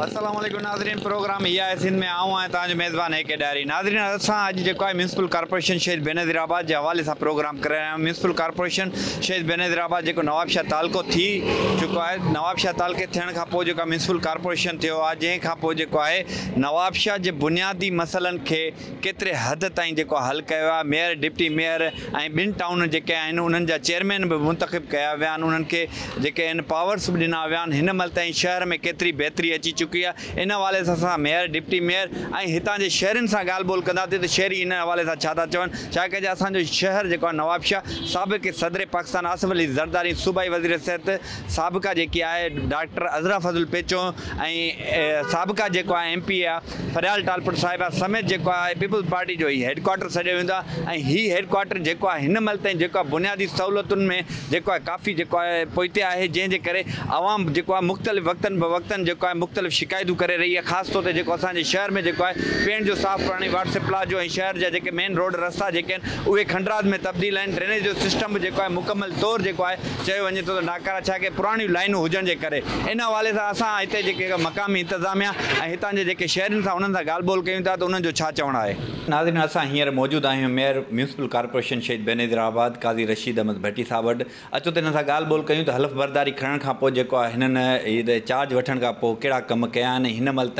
असलम नाज़रीन प्रोग्राम इहा आहे सिंध में आऊँ आहियां तव्हांजो मेज़बान ए डायरी नाज़रीन असा अॼु जेको आहे म्यूनसिपल कॉर्पोरेशन शहीद बेनज़ीराबाद के हवाले से प्रोग्राम कर रहिया आहियूं म्यूनसिपल कॉर्पोरेशन शहीद बेनज़ीराबाद जो नवाबशाह तालको थी चुको है नवाबशाह तालके थे खां पोइ जेको आहे म्यूनसिपल कॉर्पोरेशन थियो आहे जंहिंखां नवाबशाह जे बुनियादी मसलन के केतरे हद तक हल किया आहे मेयर डिप्टी मेयर ऐं ॿिनि टाउन जेके आहिनि उन्हनि जा चेयरमैन बि मुंतख़िब कया विया आहिनि उन्हनि खे जेके आहिनि पावर्स बि ॾिना विया आहिनि हिन में केतिरी बेहतरी अची चुकी चुकी है इन हवाले से असां मेयर डिप्टी मेयर और इतना के शहर से ॻाल्हि बोल कंदासीं त शहरी इन हवाले से चवन था असो शहर जेको नवाबशाह सबक सदर पाकिस्तान आसिफ अली ज़रदारी सूबाई वज़ीर सिहत साबिक़ा जेकी आहे डॉक्टर अज़रा फज़ुल पेचो ऐं साबिक़ा एम पी आहे फरियाल टालपुर साहब समेत जेको आहे पीपल्स पार्टी जो ई हेडक्वाटर सॾियो वेंदो आहे हेडक्वाटर जो आहे हिन महिल ताईं बुनियादी सहूलियतुनि में जेको काफ़ी जेको है पोइते आहे जंहिंजे करे आवाम जेको आहे मुख़्तलिफ़ वक़्तनि ब वक़्तनि जेको आहे मुख़्तलिफ़ शिकायतू कर रही है खास तौर ते जेको असांजे शहर में जो है पीअण जो साफ़ पाणी वाटर सप्लाए जो शहर जो मेन रोड रस्ता जेके खंडरात में तब्दील आहिनि ड्रेनेज जो सिस्टम बि जेको आहे मुकमल तौरु जेको आहे चयो तो नाकारा छा की पुराणियूं लाइनूं हुजण जे करे इन हवाले सां असां हिते मक़ामी इंतजामिया ऐं के जे शहर शहरनि सां उन्हनि सां ॻाल्हि था त उन्हनि जो छा नाज़िन अस हींअर मौजूद आहियूं मेयर म्यूनसिपल कॉर्पोरेशन शहीद बेनज़राबाद काज़ी रशीद अहमद भट्टी साहब वटि अचो त हिन सां ॻाल्हि ॿोल कयूं त हलफ़ बरदारी खणण खां चार्ज वन कड़ा कम कयान हिन महिल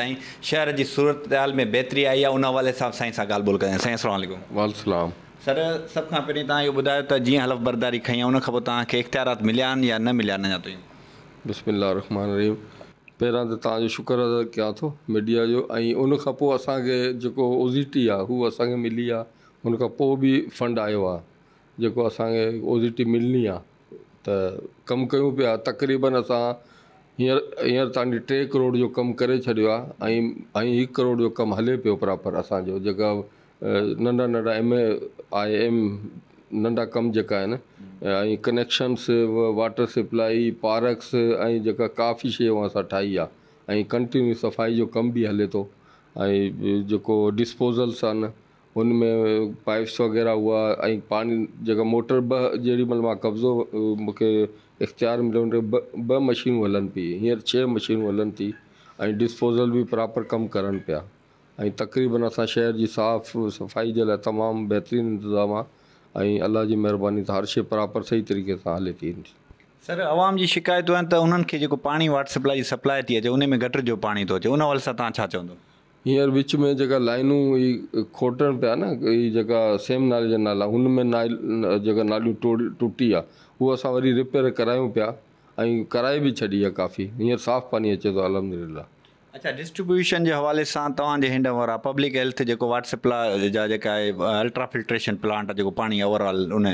शहर जी सूरत हाल में बहितरी आई आहे उन हवाले सां साईं सां ॻाल्हि ॿोल सर सभु खां पहिरीं तव्हां इहो ॿुधायो त हलफ़ बरदारी खईं आहे उनखां मिलिया या न मिलिया अञा ताईं बिस्मिल्ला रहमान रहीम पहिरां शुक्र अदा कयां थो मीडिया जो ऐं उनखां ओज़िटी आहे मिली आहे भी फंड आयो आहे जेको असांखे ओज़िटी मिलणी आहे त कमु हींअर हींअर तव्हां टे करोड़ जो कमु करे छॾियो आहे ऐं ऐं हिकु करोड़ जो कमु हले पियो प्रोपर असांजो जेका नंढा नंढा एम आई एम नंढा कम जेका आहिनि ऐं कनेक्शन्स वाटर सप्लाई पार्क्स ऐं जेका काफ़ी शयूं असां ठाही आहे ऐं कंटिन्यू सफ़ाई जो कमु बि हले थो ऐं जेको डिस्पोज़ल्स आहिनि हुन में पाइप्स वग़ैरह हुआ ऐं पाणी जेका मोटर ॿ जेॾीमहिल मां कब्ज़ो मूंखे इख़्तियार में ॿ ॿ मशीनूं हलनि पई हींअर छह मशीनूं हलनि थी ऐं डिस्पोज़ल बि प्रोपर कमु करनि पिया ऐं तक़रीबन असां शहर जी साफ़ु सफ़ाई जे लाइ तमामु बहितरीन इंतिज़ामु आहे ऐं अलाह जी महिरबानी त हर शइ प्रोपर सही तरीक़े सां हले थी सर आवाम जी शिकायतूं आहिनि त उन्हनि खे जेको पाणी वाटर सप्लाई सप्लाई थी अचे उन में गटर जो पाणी थो अचे उन हवाले सां तव्हां छा चवंदो हींअर विच में जेका लाइनूं ई खोटनि पिया न ही जेका सेम नाले जा नाला हुन में नाइ जेका नालियूं टोड़ टुटी आहे उहा असां वरी रिपेयर करायूं पिया ऐं कराए बि छॾी आहे काफ़ी हींअर साफ़ु पाणी अचे थो अलहमदिल्ला अच्छा डिस्ट्रीब्यूशन के हवा से तव्हांजे हैंड पब्लिक हेल्थ जो water supply ultra filtration plant आहे जेको ओवरऑल उन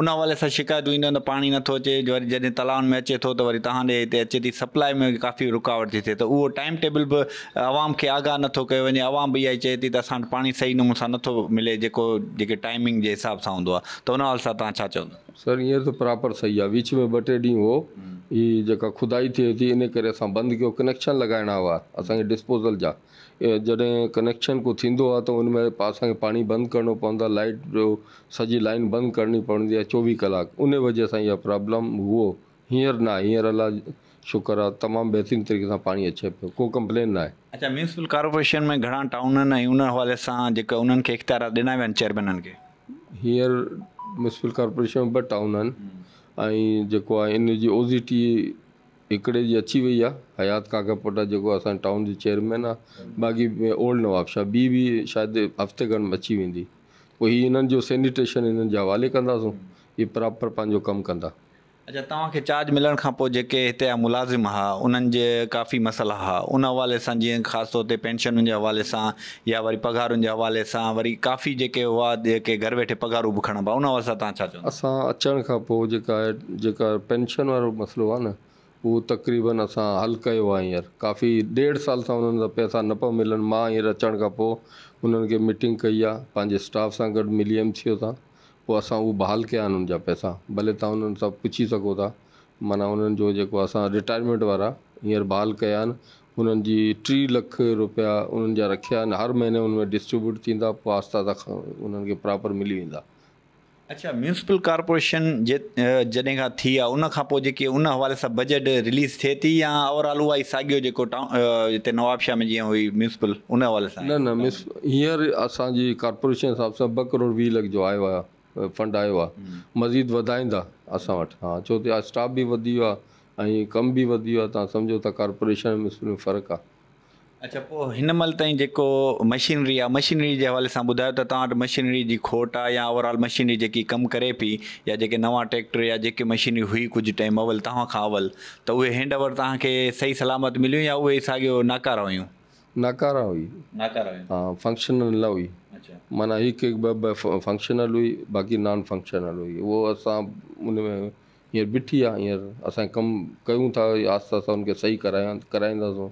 उन हवा से शिकायतूं ईंदियूं पानी त पाणी नथो अचे वरी जॾहिं तलाउनि में अचे तो वो वरी तव्हांजे अचे थी सप्लाई में काफ़ी रुकावट थी थे तो वो टाइम टेबल भी आवाम के आगाह नथो कयो वञे आवाम भी इहा चए थी त असां वटि सही नमून सां नथो मिले जेको जेके टाइमिंग के हिसाब से हूंदो आहे त उन हवाले सां तव्हां छा सर ये तो प्रॉपर सही है विच में ॿ टे हो हीअ जेका खुदाई थिए थी इन करे असां बंदि कयो कनेक्शन लॻाइणा हुआ असांखे डिस्पोज़ल जा जॾहिं कनेक्शन को थींदो आहे त उनमें में असांखे पाणी बंदि करिणो पवंदो आहे लाइट जो सॼी लाइन बंदि करणी पवंदी आहे चोवीह कलाक उन वजह सां इहा प्रॉब्लम हुओ हींअर न हींअर अलाह शुक्र आहे तमामु बहितरीन तरीक़े सां पाणी अचे पियो को कंप्लेन न आहे अच्छा म्यूनसिपल कार्पोरेशन में घणा टाउन आहिनि ऐं उन हवाले सां जेके उन्हनि खे इख़्तियार ॾिना विया आहिनि खे हींअर म्यूनसिपल कार्पोरेशन में ॿ टाउन आहिनि ऐं जेको आहे इन जी ओ ज़ी टी हिकिड़े जी अची वई आहे हयात खां पोइ जेको असांजे टाउन जी चेयरमैन आहे बाक़ी ओल्ड नवाबशाह ॿी बि शायदि हफ़्ते खनि में अची वेंदी पोइ हीअ हिननि जो सैनिटेशन हिननि जे हवाले कंदासूं हीअ प्रोपर पंहिंजो अच्छा तव्हांखे चार्ज मिलण खां पोइ जेके हिते जा मुलाज़िम हा उन्हनि जे काफ़ी मसला हा उन हवाले सां जीअं ख़ासि तौर ते पेंशनुनि जे हवाले सां या वरी पघारुनि जे हवाले सां वरी काफ़ी जेके हुआ जेके घर वेठे पघारूं बि खणिबा उन हवाले सां तव्हां छा चओ असां अचण खां पोइ जेका आहे जेका पेंशन वारो मसलो आहे न उहो तकरीबनि असां हलु कयो आहे हींअर काफ़ी ॾेढ साल सां हुननि सां पैसा न पिया मिलनि मां हींअर अचण खां पोइ खे मीटिंग कई आहे पंहिंजे स्टाफ सां गॾु मिली वियमि ओ पोइ असां उहो बहाल कया आहिनि उन जा पैसा भले तव्हां उन्हनि सां पुछी सघो था माना उन्हनि जो जेको असां रिटायरमेंट वारा हींअर बहाल कया आहिनि हुननि जी टी लख रुपया उन्हनि जा रखिया आहिनि हर महीने उन में डिस्ट्रीब्यूट थींदा पोइ आस्ता त उन्हनि खे प्रोपर मिली वेंदा अच्छा म्यूनसिपल कॉर्पोरेशन जे जॾहिं खां थी आहे उनखां पोइ जेके उन हवाले सां बजट रिलीज़ थिए थी या ओवरऑल उहा ई साॻियो जेको टाउन हिते नवाबशाह में जीअं हुई म्यूनसिपल उन हवाले सां न न म्यूनसिपल हींअर असांजी कॉर्पोरेशन हिसाब सां ॿ करोड़ वीह लख जो आयो आहे फंड आयो आहे मज़ीद वधाईंदा असां वटि हा छो त स्टाफ बि वधी वियो आहे ऐं कम बि वधी वियो आहे तव्हां सम्झो त कारपोरेशन में फ़र्क़ु आहे अच्छा पोइ हिन महिल ताईं जेको मशीनरी आहे मशीनरी जे हवाले सां ॿुधायो त तव्हां वटि मशीनरी जी खोट आहे या ओवरऑल मशीनरी जेकी कमु करे पई या जेके नवां ट्रैक्टर या जेके मशीनरी हुई कुझु टाइम अवल तव्हां खां अवल त उहे हैंड ओवर तव्हांखे सही सलामत मिलियूं या उहे साॻियो नाकारा हुयूं नाकारा हुई नाकारा हुई फंक्शनल न हुई माना हिकु हिकु ॿ ॿ फंक्शनल हुई बाक़ी नॉन फंक्शनल हुई उहो असां उनमें हींअर बीठी आहे हींअर असां कमु कयूं था आस्ता सही करायां कराईंदासूं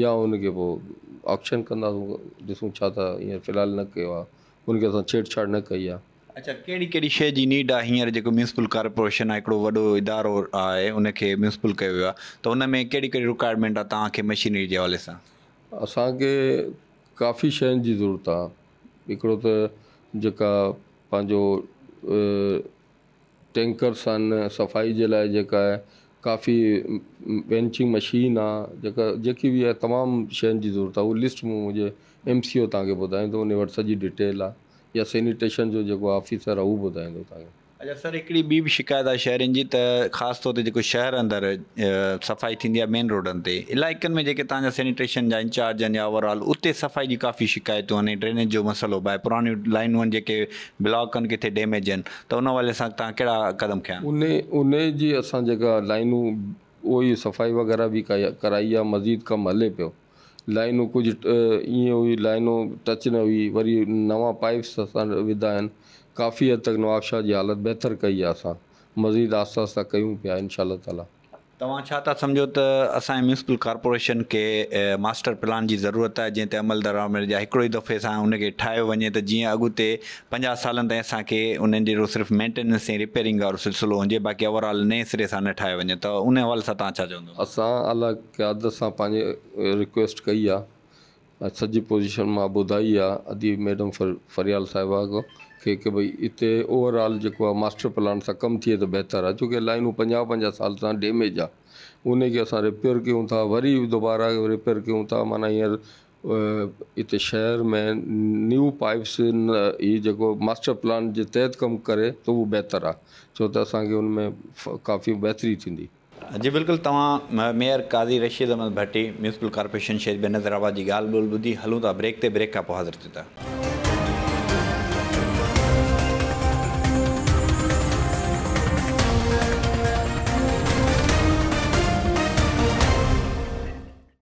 या हुनखे पोइ ऑप्शन कंदासीं ॾिसूं छा त हींअर फ़िलहालु न कयो आहे उनखे असां छेड़छाड़ न कई आहे अच्छा कहिड़ी कहिड़ी शइ जी नीड आहे हींअर जेको म्यूनसिपल कॉर्पोरेशन आहे हिकिड़ो वॾो इदारो आहे हुनखे म्यूनसिपल कयो वियो आहे त हुन में कहिड़ी कहिड़ी रिक्वायरमेंट आहे तव्हांखे मशीनरी जे हवाले सां असांखे काफ़ी शयुनि जी ज़रूरत आहे हिकिड़ो त जेका पंहिंजो टैंकर्स आहिनि सफ़ाई जे लाइ जेका आहे काफ़ी वेंचिंग मशीन आहे जेका जेकी बि आहे तमामु शयुनि जी ज़रूरत आहे उहा लिस्ट मूं मुंहिंजे एम सी ओ तव्हांखे ॿुधाईंदो उन वटि सॼी डिटेल आहे या सेनिटेशन जो जेको आफ़िसर आहे उहो ॿुधाईंदो तव्हांखे अच्छा सर हिकिड़ी ॿी बि शिकायत आहे शहरनि जी त ख़ासि तौर ते जेको शहर अंदरि सफ़ाई थींदी आहे मेन रोडनि ते इलाइक़नि में जेके तव्हांजा सैनिटेशन जा इंचार्ज आहिनि या ओवरऑल उते सफ़ाई जी काफ़ी शिकायतूं आहिनि ड्रेनेज जो मसइलो बि आहे पुराणियूं लाइनूं आहिनि जेके ब्लॉक आहिनि किथे डैमेज आहिनि त उन वाले सां तव्हां कहिड़ा क़दम खयां उन उन जी असां जेका लाइनूं उहो ई सफ़ाई वग़ैरह बि कराई आहे मज़ीद कमु हले पियो लाइनूं कुझु ईअं हुई लाइनूं टच न हुई वरी नवां पाइप्स असां विधा आहिनि काफ़ी हद तक नवाब की हालत बेहतर बहितर कई मज़ीद आहिस्ता आहिस्ता कयूं पिया इनशा ताला तव्हां छा था सम्झो म्यूनसिपल कॉर्पोरेशन के मास्टर प्लान की ज़रूरत है जंहिं ते अमल दरामद जा हिकिड़ो ई दफ़े से हुनखे ठाहियो वञे त जीअं अॻिते पंजाह सालनि ताईं असांखे मेंटेनेंस रिपेयरिंग वारो सिलसिलो हो बाक़ी ओवरऑल नए सिरे से न ठाहियो तो उन हवा से तव्हां छा चवंदो असां अलॻि रिक्वेस्ट कई है सॼी पोज़ीशन मां ॿुधाई आहे अदी मैडम फर फरियाल साहिबा खां के की भई हिते ओवरऑल जेको आहे मास्टर प्लान सां कमु थिए त बहितरु आहे छोकी लाइनूं पंजाह पंजाहु साल सां डेमेज आहे उनखे असां रिपेयर कयूं था वरी दोबारा रिपेयर कयूं था माना हींअर हिते शहर में न्यू पाइप्स न इहा जेको मास्टर प्लान जे तहत कमु करे त उहो बहितरु आहे छो त असांखे में काफ़ी बहितरी थींदी जी बिल्कुलु तव्हां mayor Qazi Rashid Ahmed Bhatti municipal corporation Shaheed Benazirabad की ॻाल्हि ॿोल ॿुधी हलूं ब्रेक ते ब्रेक का पोइ हाज़िर थियूं था